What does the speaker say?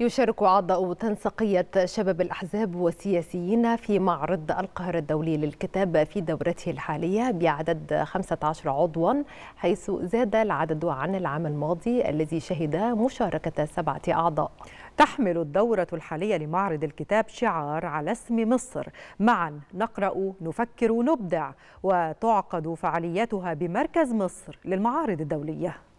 يشارك أعضاء تنسيقية شباب الأحزاب والسياسيين في معرض القاهرة الدولي للكتاب في دورته الحالية بعدد 15 عضوا حيث زاد العدد عن العام الماضي الذي شهد مشاركة سبعة أعضاء تحمل الدورة الحالية لمعرض الكتاب شعار على اسم مصر معا نقرأ نفكر نبدع وتعقد فعالياتها بمركز مصر للمعارض الدولية